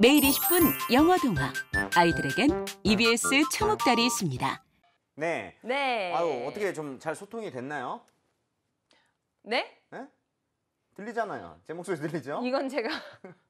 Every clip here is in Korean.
매일 20분 영어 동화. 아이들에겐 EBS 초옥달이 있습니다. 네. 네. 아유, 어떻게 좀 잘 소통이 됐나요? 네? 네? 들리잖아요. 제 목소리 들리죠? 이건 제가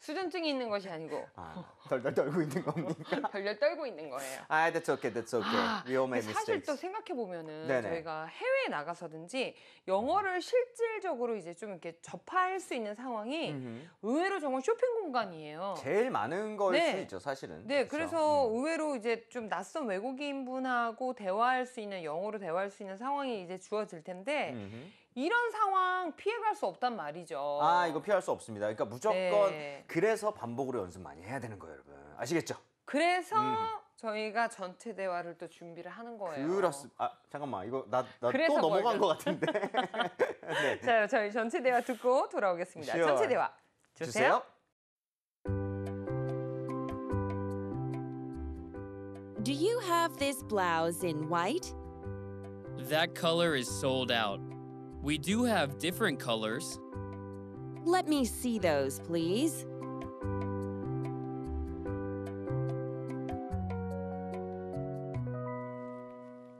수전증이 있는 것이 아니고 아, 덜덜 떨고 있는 겁니까? 덜덜 떨고 있는 거예요. 아, that's okay, that's okay. 아, We all make mistakes. 사실 또 생각해 보면은 저희가 해외에 나가서든지 영어를 실질적으로 이제 좀 이렇게 접할 수 있는 상황이 음흠. 의외로 정말 쇼핑 공간이에요. 제일 많은 걸수 네. 있죠, 사실은. 네, 그렇죠. 그래서 음. 의외로 이제 좀 낯선 외국인 분하고 대화할 수 있는 영어로 대화할 수 있는 상황이 이제 주어질 텐데. 음흠. 이런 상황 피해갈 수 없단 말이죠. 아 이거 피할 수 없습니다. 그러니까 무조건 네. 그래서 반복으로 연습 많이 해야 되는 거예요, 여러분. 아시겠죠? 그래서 음. 저희가 전체 대화를 또 준비를 하는 거예요. 그렇습니다. 아 잠깐만 이거 나 나 또 넘어간 것 같은데. 네. 자 저희 전체 대화 듣고 돌아오겠습니다. Sure. 전체 대화 주세요. 주세요. Do you have this blouse in white? That color is sold out. We do have different colors. Let me see those, please.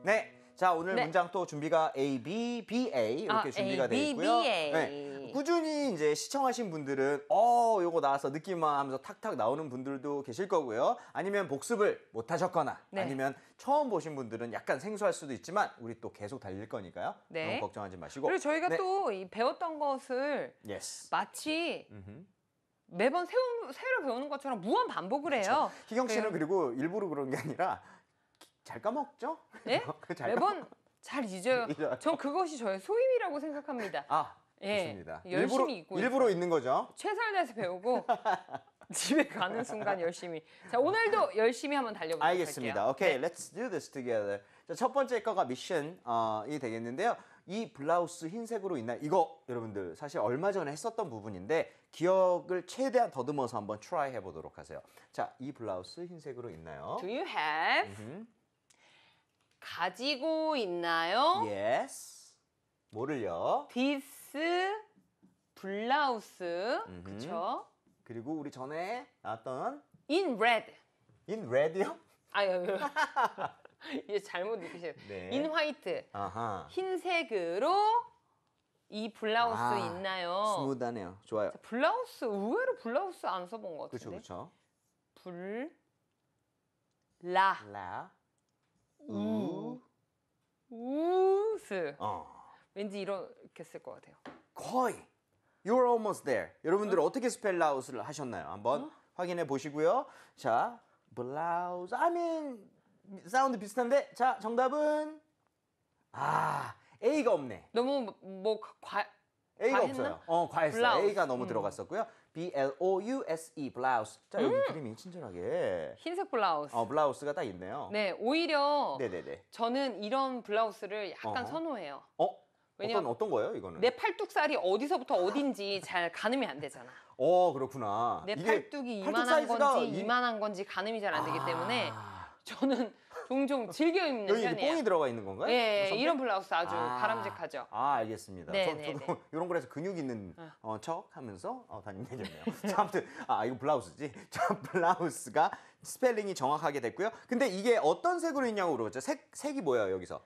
네, 자 오늘 네. 문장 또 준비가 되어 B, A 이렇게 아, 준비가 A, 되어 B, 있고요. B, A. 네. 네. 꾸준히 이제 시청하신 분들은 어 요거 나와서 느낌만 하면서 탁탁 나오는 분들도 계실 거고요. 아니면 복습을 못 하셨거나 네. 아니면 처음 보신 분들은 약간 생소할 수도 있지만 우리 또 계속 달릴 거니까요. 네. 너무 걱정하지 마시고. 그리고 저희가 네. 또 배웠던 것을 yes. 마치 음흠. 매번 새로, 새로 배우는 것처럼 무한 반복을 해요. 그렇죠. 희경 씨는 그리고 일부러 그런 게 아니라 잘 까먹죠? 네? 잘 매번 까먹... 잘 잊어요. 전 그것이 저의 소임이라고 생각합니다. 아, 예, 좋습니다. 열심히 일부러, 입고 일부러 있는 거죠. 최선을 다해서 배우고 집에 가는 순간 열심히. 자 오늘도 열심히 한번 달려보도록 알겠습니다. 할게요. 오케이, 네. let's do this together. 자첫 번째 거가 미션이 어, 되겠는데요. 이 블라우스 흰색으로 있나 이거 여러분들 사실 얼마 전에 했었던 부분인데 기억을 최대한 더듬어서 한번 트라이 해보도록 하세요. 자 이 블라우스 흰색으로 있나요? Do you have? 음흠. 가지고 있나요? Yes. 뭐를요? This 드레스, 블라우스, 음흠. 그쵸? 그리고 우리 전에 나왔던 In red. In red요? 아유, 이제 잘못 느끼세요. 네. In white. 아하. 흰색으로 이 블라우스 아, 있나요? 스무드네요 좋아요. 자, 블라우스 의외로 블라우스 안 써본 것 같은데. 그렇그렇 불, 라, 라, 우, 우스. 어. 왠지 이런 익혔을 것 같아요. 거의. You're almost there. 여러분들 어떻게 스펠 아웃을 하셨나요? 한번 확인해 보시고요. 자, b l o u I mean, 사운드 비슷한데, 자, 정답은 아 A가 없네. 너무 뭐 과, A가 없어요. 어, 과했어 블라우스. A가 너무 음. 들어갔었고요. B L O U S E b l o u 자, 여기 그림이 음. 친절하게. 흰색 블라우스. 어, 블라우스가 딱 있네요. 네, 오히려 네네네. 저는 이런 블라우스를 약간 어허. 선호해요. 어? 어떤 왜냐면 어떤 거예요 이거는? 내 팔뚝살이 어디서부터 어딘지 잘 가늠이 안 되잖아. 어 그렇구나. 내 이게 팔뚝이 이만한 사이 건지 이- 만한 건지 가늠이 잘 안 되기 아. 때문에 저는 종종 즐겨 입는 여기 이제 뽕이 편이 들어가 있는 건가요? 예, 예 그 이런 블라우스 아주 아. 바람직하죠. 아 알겠습니다. 네, 네, 저, 네. 이런 거에서 근육 있는 어, 어 척하면서 어, 다니면 되겠네요. 자, 아무튼 아 이거 블라우스지. 저 블라우스가 스펠링이 정확하게 됐고요. 근데 이게 어떤 색으로 있냐고 물어봤죠. 색 색이 뭐예요 여기서?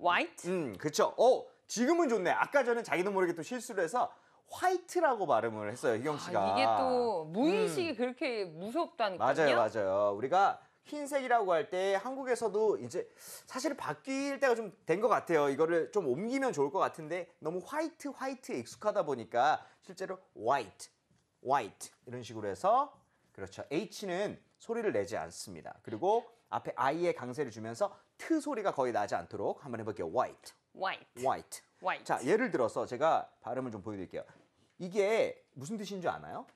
white, 음 그렇죠. 어 지금은 좋네. 아까 전에 자기도 모르게 또 실수를 해서 화이트라고 발음을 했어요. 희경 아, 씨가. 아, 이게 또 음. 무의식이 음. 그렇게 무섭다니까요. 맞아요, 맞아요. 우리가 흰색이라고 할 때 한국에서도 이제 사실 바뀔 때가 좀 된 것 같아요. 이거를 좀 옮기면 좋을 것 같은데 너무 화이트 화이트 익숙하다 보니까 실제로 white, white 이런 식으로 해서 그렇죠. H는 소리를 내지 않습니다. 그리고 앞에 i 의 강세를 주면서 트 소리가 거의 나지 않도록 한번 해볼게요. white. white. white. white. 자, 예를 들어서 제가 발음을 좀 보여드릴게요. 이게 무슨 뜻인 줄 아나요?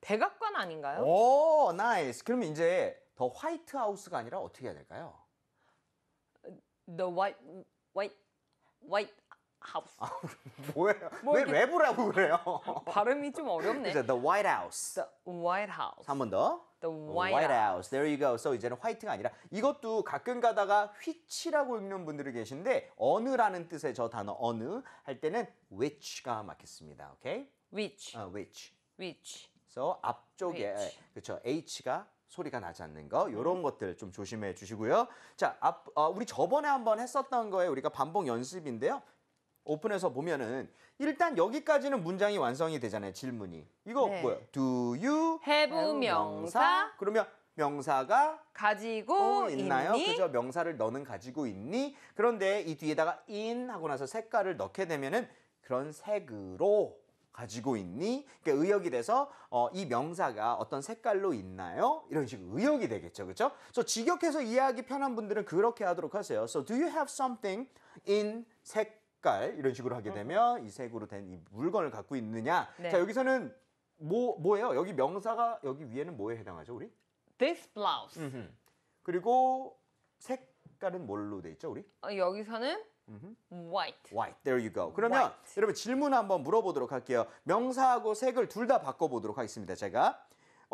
백악관 아닌가요? 오, 나이스. 그러 이제 더 화이트 하우스가 아니라 어떻게 해야 될까요? The white, white, white 하우스. 아, 뭐예요? 뭐왜 이렇게- 외부라고 그래요? 발음이 좀 어렵네. 이제 The White House. The White House. 한 번 더. The White House. There you go. So 이제는 화이트가 아니라 이것도 가끔 가다가 휘치라고 읽는 분들이 계신데 어느라는 뜻의 저 단어 어느 할 때는 which가 맞겠습니다. 오케이? Which? 어, which. Which? So 앞쪽에 H. 그렇죠. H가 소리가 나지 않는 거 이런 음. 것들 좀 조심해 주시고요. 자, 앞, 어, 우리 저번에 한번 했었던 거에 우리가 반복 연습인데요. 오픈해서 보면은 일단 여기까지는 문장이 완성이 되잖아요. 질문이. 이거 네. 뭐야? Do you have 명사? 그러면 명사가 가지고 어, 있나요? 있니? 그죠? 명사를 너는 가지고 있니? 그런데 이 뒤에다가 in 하고 나서 색깔을 넣게 되면은 그런 색으로 가지고 있니? 그러니까 의역이 돼서 어, 이 명사가 어떤 색깔로 있나요? 이런 식으로 의역이 되겠죠. 그렇죠? 그래서 직역해서 이해하기 편한 분들은 그렇게 하도록 하세요. So do you have something in 색 색깔 이런 식으로 하게 음. 되면 이 색으로 된 이 물건을 갖고 있느냐. 네. 자 여기서는 뭐 뭐예요? 여기 명사가 여기 위에는 뭐에 해당하죠, 우리? This blouse. 음흠. 그리고 색깔은 뭘로 돼 있죠, 우리? 어, 여기서는 음흠. white. White. There you go. 그러면 White. 여러분 질문 한번 물어보도록 할게요. 명사하고 색을 둘 다 바꿔 보도록 하겠습니다. 제가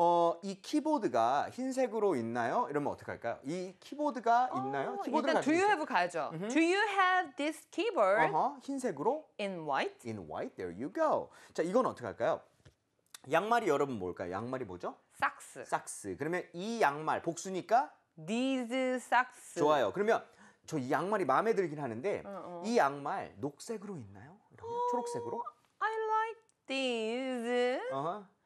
어, 이 키보드가 흰색으로 있나요? 이러면 어떻게 할까요? 이 키보드가 어, 있나요? 키보드 일단 do you have 가야죠. 음흠. Do you have this keyboard 어허, 흰색으로 in white? in white. There you go. 자, 이건 어떻게 할까요? 양말이 여러분 뭘까요? 양말이 뭐죠? 삭스. 삭스. 그러면 이 양말 복수니까 These socks. 좋아요. 그러면 저 이 양말이 마음에 들긴 하는데 어, 어. 이 양말 녹색으로 있나요? 이러면 초록색으로? I like these. 어허.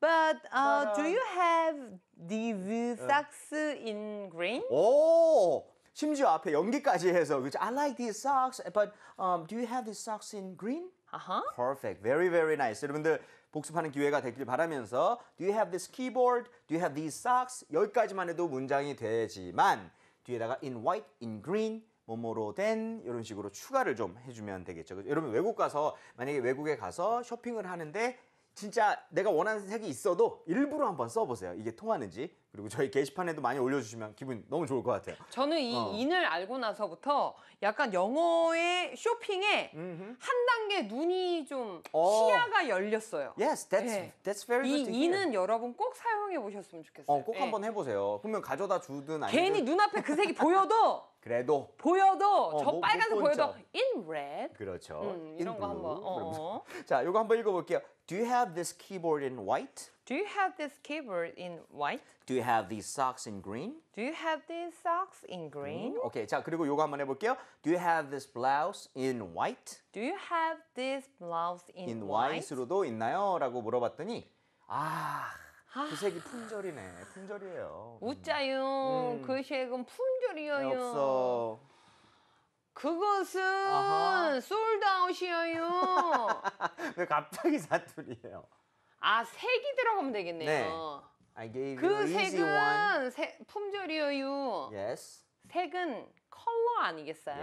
But uh, do you have the socks in green? 오 심지어 앞에 연기까지 해서 그죠? I like these socks, but um, do you have these socks in green? 아하. Perfect. Very, very nice. 여러분들 복습하는 기회가 되길 바라면서 Do you have this keyboard? Do you have these socks? 여기까지만 해도 문장이 되지만 뒤에다가 in white, in green, 뭐뭐로 된 이런 식으로 추가를 좀 해주면 되겠죠. 여러분 외국 가서 만약에 외국에 가서 쇼핑을 하는데 진짜 내가 원하는 색이 있어도 일부러 한번 써보세요. 이게 통하는지. 그리고 저희 게시판에도 많이 올려주시면 기분 너무 좋을 것 같아요. 저는 이 어. 인을 알고 나서부터 약간 영어의 쇼핑에 음흠. 한 단계 눈이 좀 어. 시야가 열렸어요. Yes, that's 네. that's very 이 good. 이 인은 여러분 꼭 사용해 보셨으면 좋겠어요. 어, 꼭 네. 한번 해보세요. 분명 가져다 주든 아니든 괜히 눈앞에 그 색이 보여도 그래도 보여도 어, 저 뭐, 빨간색 보여도 in red. 그렇죠. 음, 이런 거 한번. 어. 자, 요거 한번 읽어볼게요. Do you have this keyboard in white? Do you have this keyboard in white? Do you have these socks in green? Do you have these socks in green? 음, 오케이. 자, 그리고 요거 한번 해볼게요. Do you have this blouse in white? Do you have this blouse in, in white? white으로도 있나요? 라고 물어봤더니 아... 그 아. 색이 품절이네. 품절이에요. 음. 웃자요. 음. 그 색은 품절이에요. 네, 없어. 그것은 솔드아웃이에요. 왜 갑자기 사투리예요? 아 색이 들어가면 되겠네요. 네. I gave 그 you 색은 세, 품절이에요. Yes. 색은 컬러 아니겠어요?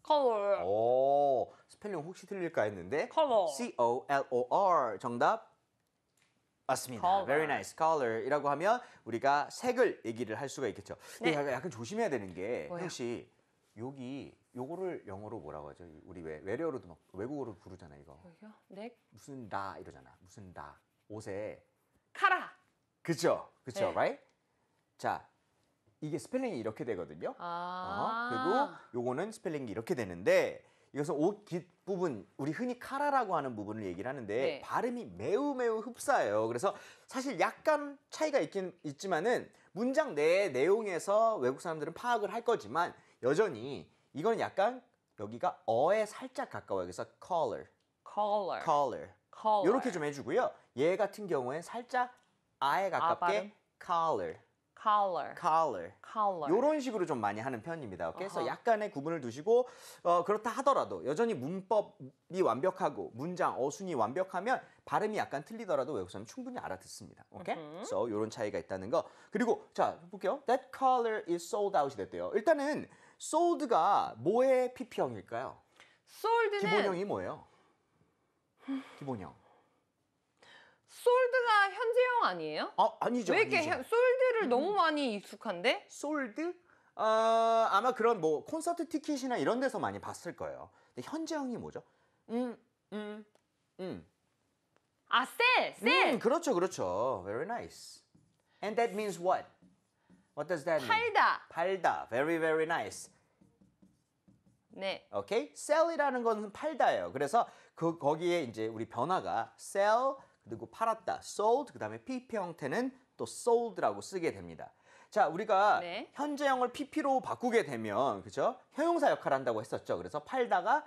Yeah. 오, 스펠링 혹시 틀릴까 했는데 color. C O L O R 정답 맞습니다. Color. Very nice color이라고 하면 우리가 색을 얘기를 할 수가 있겠죠. 네. 근데 약간, 조심해야 되는 게 뭐요? 혹시 여기 요거를 영어로 뭐라고 하죠? 우리 왜 외래어로도 막 외국어로 부르잖아 이거. 여기요? 넥 네? 무슨 라 이러잖아. 무슨 라 옷에 카라. 그죠, 그죠, 네. right? 자 이게 스펠링이 이렇게 되거든요. 아~ 어, 그리고 요거는 스펠링이 이렇게 되는데 이것은 옷뒷 부분, 우리 흔히 카라라고 하는 부분을 얘기를 하는데 네. 발음이 매우 매우 흡사해요. 그래서 사실 약간 차이가 있긴 있지만은 문장 내 내용에서 외국 사람들은 파악을 할 거지만 여전히 이건 약간 여기가 어에 살짝 가까워요. 그래서 color, color, color, color. 이렇게 좀 해주고요. 얘 같은 경우에 살짝 아에 가깝게 아, color. collar. collar. collar. 요런 식으로 좀 많이 하는 편입니다. 그래서 어허. 약간의 구분을 두시고 어, 그렇다 하더라도 여전히 문법이 완벽하고 문장 어순이 완벽하면 발음이 약간 틀리더라도 외국사람 충분히 알아듣습니다. 오케이? 그래서 so, 요런 차이가 있다는 거. 그리고 자, 볼게요. that collar is sold out이 됐대요. 일단은 sold가 뭐의 PP형일까요? sold는 기본형이 뭐예요? 기본형. 솔드가 현재형 아니에요? 아, 아니죠. 왜 이렇게 아니죠. 현- 솔드를 음. 너무 많이 익숙한데? 솔드? 어, 아마 그런 뭐 콘서트 티켓이나 이런 데서 많이 봤을 거예요. 근데 현재형이 뭐죠? 음, 음, 음. 아, 셀! 셀! 음, 그렇죠, 그렇죠. Very nice. And that means what? What does that mean? 팔다. 팔다. Very, very nice. 네. 오케이? l 이라는 것은 팔다예요. 그래서 그 거기에 이제 우리 변화가 sell, 그리고 팔았다, sold, 그 다음에 PP 형태는 또 sold라고 쓰게 됩니다. 자, 우리가 네. 현재형을 PP로 바꾸게 되면, 그죠? 형용사 역할을 한다고 했었죠. 그래서 팔다가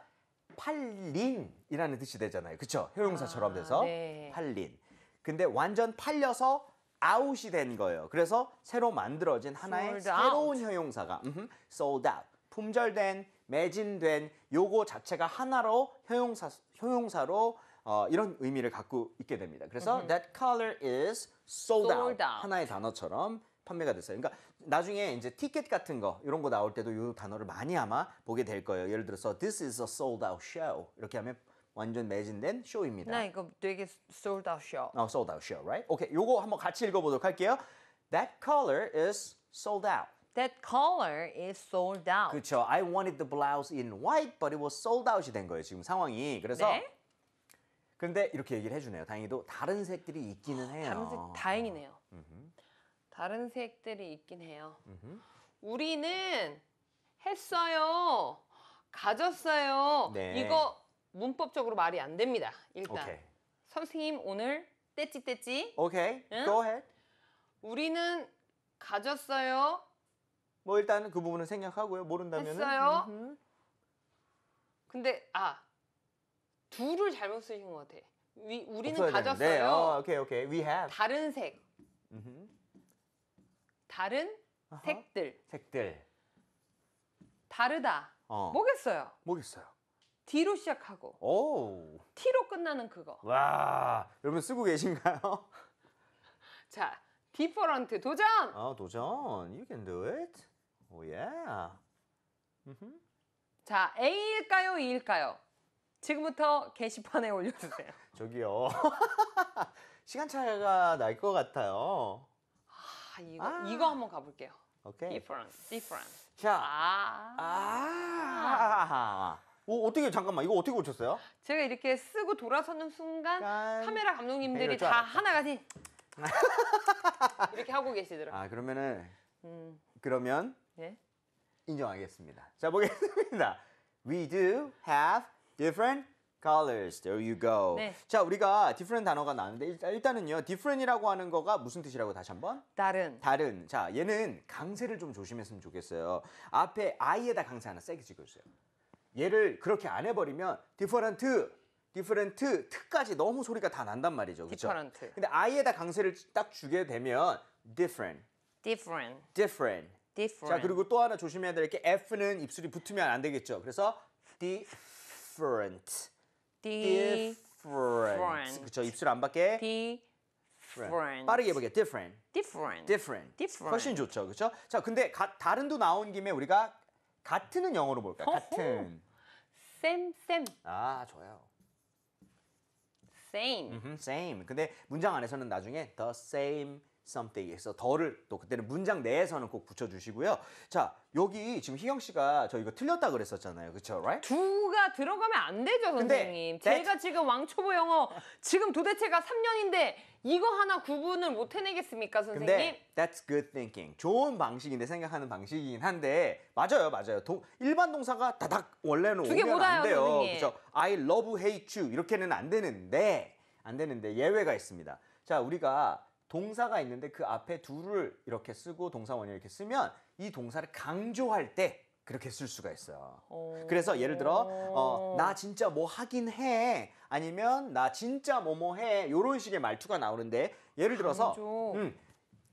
팔린이라는 뜻이 되잖아요. 그쵸? 형용사처럼 아, 돼서 아, 네. 팔린. 근데 완전 팔려서 아웃이 된 거예요. 그래서 새로 만들어진 하나의 새로운 형용사가 음흠, sold out, 품절된, 매진된 요거 자체가 하나로 형용사, 형용사로 어, 이런 의미를 갖고 있게 됩니다. 그래서 음흠. that color is sold, sold out. out. 하나의 단어처럼 판매가 됐어요. 그러니까 나중에 이제 티켓 같은 거 이런 거 나올 때도 이 단어를 많이 아마 보게 될 거예요. 예를 들어서 this is a sold out show 이렇게 하면 완전 매진된 쇼입니다. 나 이거 되게 sold out show. 어, sold out show, right? 오케이, 요거 한번 같이 읽어보도록 할게요. That color is sold out. That color is sold out. 그렇죠. I wanted the blouse in white, but it was sold out이 된 거예요. 지금 상황이. 그래서 네? 근데 이렇게 얘기를 해주네요. 다행히도 다른 색들이 있기는 아, 해요. 다른 색, 다행이네요. 다른 색들이 있긴 해요. 우리는 했어요. 가졌어요. 네. 이거 문법적으로 말이 안 됩니다. 일단 오케이. 선생님 오늘 떼찌 떼찌. 오케이. 응? Go ahead. 우리는 가졌어요. 뭐일단그 부분은 생략하고요. 모른다면 했어요. 음흠. 근데 아 둘을 잘못 쓰신 것 같아. 위, 우리는 가졌어요. 어, 오케이 오케이. We have. 다른 색. 음흠. 다른 아하. 색들. 색들. 다르다. 어. 뭐겠어요? 뭐겠어요? D로 시작하고 오. T로 끝나는 그거. 와, 여러분 쓰고 계신가요? 자, 디퍼런트 도전. 아, 도전. You can do it. oh, yeah. 자, A일까요, E일까요? 지금부터 게시판에 올려주세요. 저기요. 시간차가 날 것 같아요. 아, 이거, 아. 이거 한번 가볼게요. 오케이. Different, different. 자. 아. 아. 오, 어떻게 잠깐만 이거 어떻게 고쳤어요? 제가 이렇게 쓰고 돌아서는 순간 짠. 카메라 감독님들이 다 하나같이 이렇게 하고 계시더라고요. 아 그러면은 음. 그러면 예? 인정하겠습니다. 자 보겠습니다. We do have different colors. There you go. 네. 자, 우리가 different 단어가 나왔는데 일단, 은요 different이라고 하는 거가 무슨 뜻이라고 다시 한번? 다른. 다른. 자, 얘는 강세를 좀 조심했으면 좋겠어요. 앞에 i에다 강세 하나 세게 찍어주세요. 얘를 그렇게 안 해버리면 different, different, t까지 너무 소리가 다 난단 말이죠. 그렇 different. 근데 i에다 강세를 딱 주게 되면 different, different, different. different. 자, 그리고 또 하나 조심해야 될 게 F는 입술이 붙으면 안 되겠죠. 그래서 d different. different. 그렇죠. 입술 안 밖에. different. 빠르게 해보게 different. different. different. different. 훨씬 좋죠. 그렇죠? 자, 근데 가, 다른도 나온 김에 우리가 같은은 영어로 볼까요? 같은. same same. 아, 좋아요. same. same. 근데 문장 안에서는 나중에 the same something에서 더를 또 그때는 문장 내에서는 꼭 붙여주시고요. 자 여기 지금 희경 씨가 저 이거 틀렸다 그랬었잖아요, 그렇죠, right? 두가 들어가면 안 되죠, 선생님. 제가 지금 왕초보 영어 지금 도대체가 3년인데 이거 하나 구분을 못 해내겠습니까, 선생님? 근데 that's good thinking. 좋은 방식인데 생각하는 방식이긴 한데 맞아요, 맞아요. 동, 일반 동사가 다닥 원래는 오면 안 돼요, 그렇죠? I love, hate you 이렇게는 안 되는데 안 되는데 예외가 있습니다. 자 우리가 동사가 있는데 그 앞에 둘을 이렇게 쓰고 동사 원형 이렇게 쓰면 이 동사를 강조할 때 그렇게 쓸 수가 있어요. 그래서 예를 들어 어, 나 진짜 뭐 하긴 해 아니면 나 진짜 뭐 뭐 해 이런 식의 말투가 나오는데 예를 들어서 음,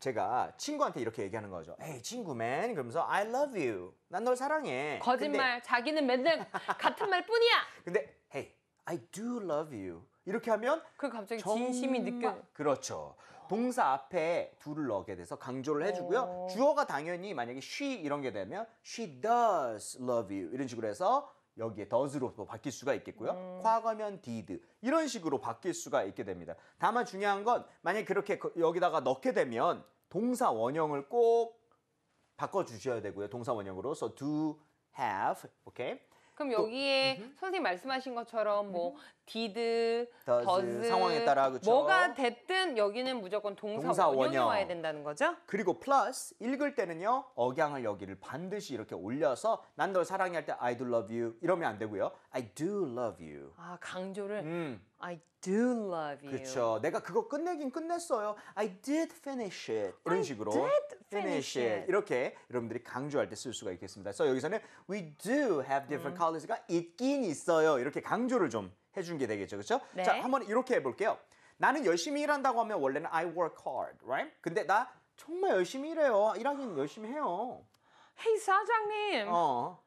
제가 친구한테 이렇게 얘기하는 거죠. 에이 친구맨 그러면서 I love you. 난 널 사랑해. 거짓말. 근데, 자기는 맨날 같은 말뿐이야. 근데 hey I do love you. 이렇게 하면 그 갑자기 정 진심이 느껴. 그렇죠. 동사 앞에 둘을 넣게 돼서 강조를 해주고요. 주어가 당연히 만약에 she 이런 게 되면 she does love you 이런 식으로 해서 여기에 does로 또 바뀔 수가 있겠고요. 음. 과거면 did 이런 식으로 바뀔 수가 있게 됩니다. 다만 중요한 건 만약 그렇게 여기다가 넣게 되면 동사 원형을 꼭 바꿔 주셔야 되고요. 동사 원형으로 서 do have Okay? 그럼 여기에 선생님 말씀하신 것처럼 뭐 디드, 더즈, 상황에 따라 그쵸? 뭐가 됐든 여기는 무조건 동사, 동사 원형이 원 와야 된다는 거죠? 그리고 플러스 읽을 때는요 억양을 여기를 반드시 이렇게 올려서 난널 사랑해 할 때 I do love you 이러면 안 되고요 I do love you 아 강조를 음. I do love you. 그렇죠. 내가 그거 끝내긴 끝냈어요. I did finish it. 이런 I 식으로 did finish it. 이렇게 여러분들이 강조할 때 쓸 수가 있겠습니다. 그래서 여기서는 we do have different 음. colors가 있긴 있어요. 이렇게 강조를 좀 해준 게 되겠죠, 그렇죠? 네. 자, 한번 이렇게 해볼게요. 나는 열심히 일한다고 하면 원래는 I work hard, right? 근데 나 정말 열심히 일해요. 일하긴 열심히 해요. 헤이 사장님. 어.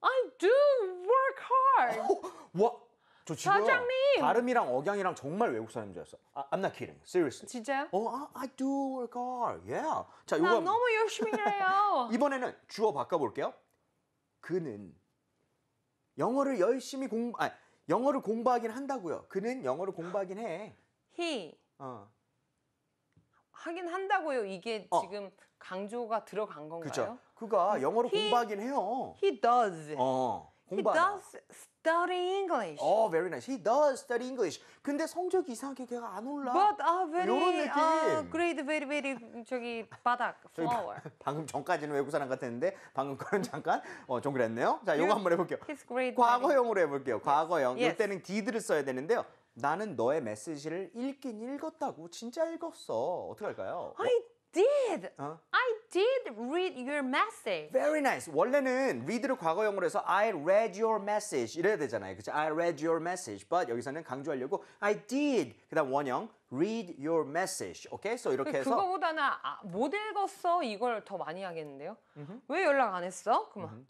I do work hard. 와, 저 지금 사장님! 발음이랑 억양이랑 정말 외국 사람인 줄 알았어. 아, I'm not kidding. Seriously. 진짜요? 어, oh, 아, I, I do work hard. Yeah. 자, 나거 너무 열심히 해요 이번에는 주어 바꿔 볼게요. 그는 영어를 열심히 공 아, 영어를 공부하긴 한다고요. 그는 영어를 공부하긴 해. he 어. 하긴 한다고요. 이게 어. 지금 강조가 들어간 건가요? 그죠? 그가 영어로 He- 공부하긴 해요. He does. 어. 공부하다. He does study English. 어, very nice. He does study English. 근데 성적이 이상하게 걔가 안 올라. But u uh, very, 이런 느낌. Uh, grade very very 저기 바닥 flower. 방금 전까지는 외국 사람 같았는데 방금 그런 잠깐 어, 좀 그랬네요. 자, 요거 한번 해볼게요. His grade 과거형으로 해볼게요. 과거형. Yes. 이때는 did를 써야 되는데요. 나는 너의 메시지를 읽긴 읽었다고 진짜 읽었어. 어떻게 할까요? I did. 어? I did read your message. Very nice. 원래는 read를 과거형으로 해서 I read your message 이래야 되잖아요. 그렇 I read your message. But 여기서는 강조하려고 I did. 그다음 원형 read your message. Okay? So 이렇게 해서 그거보다는 아, 못 읽었어 이걸 더 많이 하겠는데요. Mm-hmm. 왜 연락 안 했어? 그만. Mm-hmm.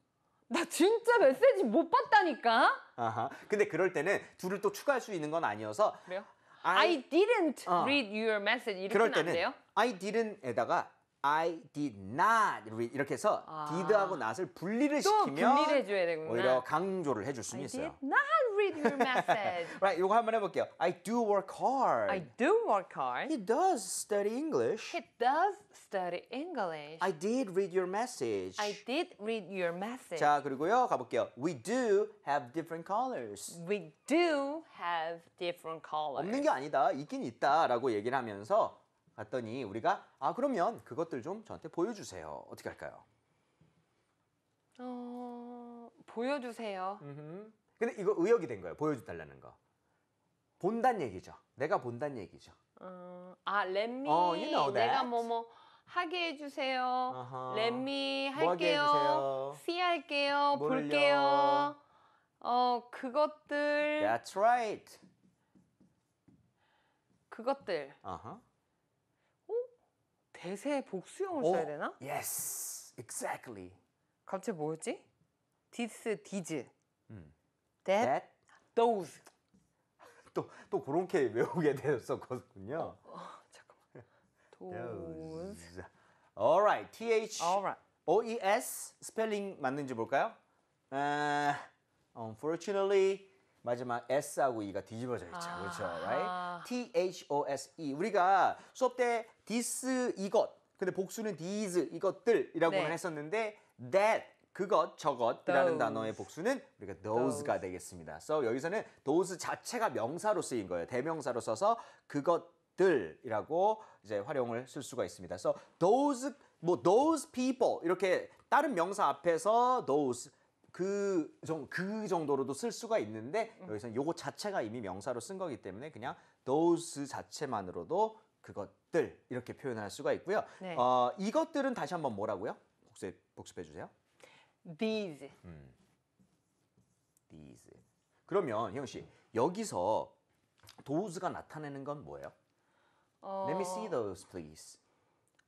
나 진짜 메시지 못 봤다니까. 아하. 근데 그럴 때는 둘을 또 추가할 수 있는 건 아니어서 그래요? I, I didn't 어. read your message 이렇게 그럴 안 때는 돼요? I didn't에다가 I did not read 이렇게 해서 아. did하고 not을 분리를 또 시키면 분리를 해줘야 되구나. 오히려 강조를 해줄 수는 I 있어요. did not read your message. right, 요거 한번 해볼게요. I do work hard. I do work hard. He does study English. He does study English. I did read your message. I did read your message. 자, 그리고요 가볼게요. We do have different colors. We do have different colors. 없는 게 아니다, 있긴 있다라고 얘기를 하면서 갔더니 우리가 아 그러면 그것들 좀 저한테 보여주세요. 어떻게 할까요? 어 보여주세요. 음흠. 근데 이거 의역이 된 거예요. 보여주달라는 거. 본단 얘기죠. 내가 본단 얘기죠. 어, 아 렛미 oh, you know 내가 뭐뭐 뭐 하게 해주세요. 렛미 uh -huh. 할게요. 시뭐 할게요. 모를 볼게요. 어 그것들. That's right. 그것들. Uh -huh. 대세 복수형을 써야 되나? Yes, exactly. 갑자기 뭐였지? this, these, 음. that, those. 또 또 그렇게 외우게 되었었거든요. 어, 잠깐만. those. Alright, T H Alright. O E S 스펠링 맞는지 볼까요? Uh, unfortunately, 마지막 S하고 E가 뒤집어져 있죠. 아. 그렇죠. Right? T H O S E. 우리가 수업 때 this 이것 근데 복수는 these 이것들이라고 네. 했었는데 that 그것 저것이라는 단어의 복수는 우리가 those가 those. 되겠습니다. so 여기서는 those 자체가 명사로 쓰인 거예요. 대명사로 써서 그것들이라고 이제 활용을 쓸 수가 있습니다. so those 뭐 those people 이렇게 다른 명사 앞에서 those 그, 정, 그 정도로도 쓸 수가 있는데 음. 여기서는 요거 자체가 이미 명사로 쓴 거기 때문에 그냥 those 자체만으로도 그것들 이렇게 표현할 수가 있고요. 네. 어, 이것들은 다시 한번 뭐라고요? 복습, 복습해 주세요. These. 음. These. 그러면 형 씨, 여기서 those가 나타내는 건 뭐예요? 어... Let me see those please.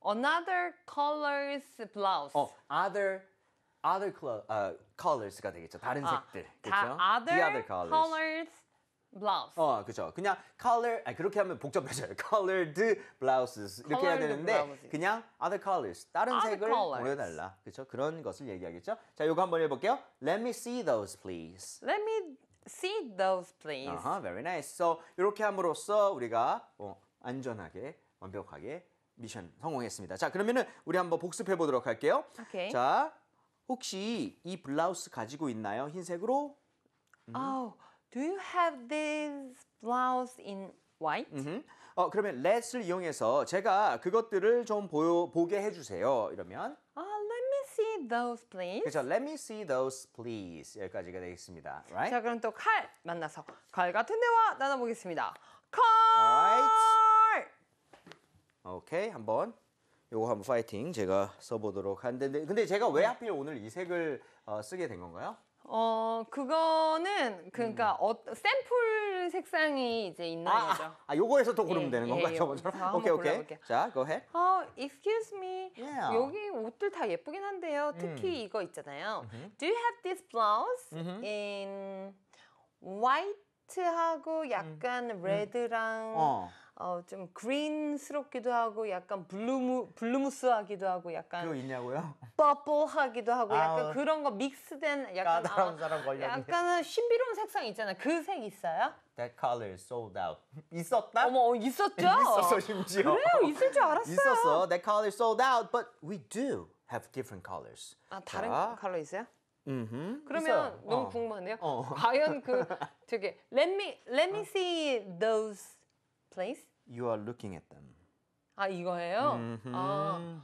Another color's blouse. 어, other other clo- uh, colors가 되겠죠. 다른 아, 색들. 그렇죠? 다 other, The other colors. colors blouse. 어, 그죠. 그냥 color, 아니, 그렇게 하면 복잡해져요. colored blouses. 이렇게 해야 Colored 되는데, blouses. 그냥 other colors. 다른 Other 색을 colors. 보여달라. 그죠. 그런 것을 얘기하겠죠. 자, 요거 한번 해볼게요. Let me see those, please. Let me see those, please. Uh-huh, very nice. So, 이렇게 함으로써 우리가 어, 안전하게, 완벽하게 미션 성공했습니다. 자, 그러면은 우리 한번 복습해 보도록 할게요. 오케이. 자, 혹시 이 블라우스 가지고 있나요? 흰색으로? 음. Oh, do you have this blouse in white? 음. 어, 그러면 let's를 이용해서 제가 그것들을 좀 보여, 보게 해주세요. 이러면 Ah, let me see those, please. 그렇죠. Let me see those, please. 여기까지가 되겠습니다. Right? 자, 그럼 또 칼 만나서 칼 같은 대화 나눠보겠습니다. 칼! Alright. 오케이, 한번 요거 한번 파이팅 제가 써보도록 한데 근데 제가 왜 하필 오늘 이 색을 어, 쓰게 된 건가요? 어 그거는 그러니까 음. 어, 샘플 색상이 이제 있나요 아, 아, 아 요거에서 또 고르면 예, 되는 예, 건가요? 예, 저번처럼? 여기서 한번 오케이 오케 자, go 어, excuse me. Yeah. 여기 옷들 다 예쁘긴 한데요. 음. 특히 이거 있잖아요. Do you have this blouse in white하고 음. 약간 레드랑 어. 어, 좀 그린스럽기도 하고 약간 블루무 블루무스하기도 하고 약간 그거 있냐고요? 버블하기도 하고 아, 약간 어. 그런 거 믹스된 약간 까다로운 아, 사람 걸려. 약간은 신비로운 색상 있잖아. 그 색 있어요? That color sold out. 있었다? 어머, 어, 있었죠? 있었어 심지어. 그래요, 있을 줄 알았어요. 있었어. That color sold out, but we do have different colors. 아 다른 자. 컬러 있어요? 음흠, 그러면 있어요. 너무 어. 궁금하네요 어. 과연 그 되게 let me let me see those place? You are looking at them. 아 이거예요? 음흠. 아,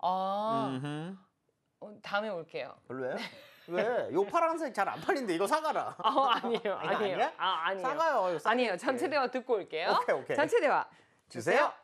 아 음흠. 어, 다음에 올게요. 별로예요? 왜? 요 파란색 잘 안 팔린데 이거 사가라. 아 아니에요, 아니에요. 아니야? 아 아니에요. 사가요. 요 아니에요. 전체 대화 듣고 올게요. 오케이, 오케이. 전체 대화 주세요.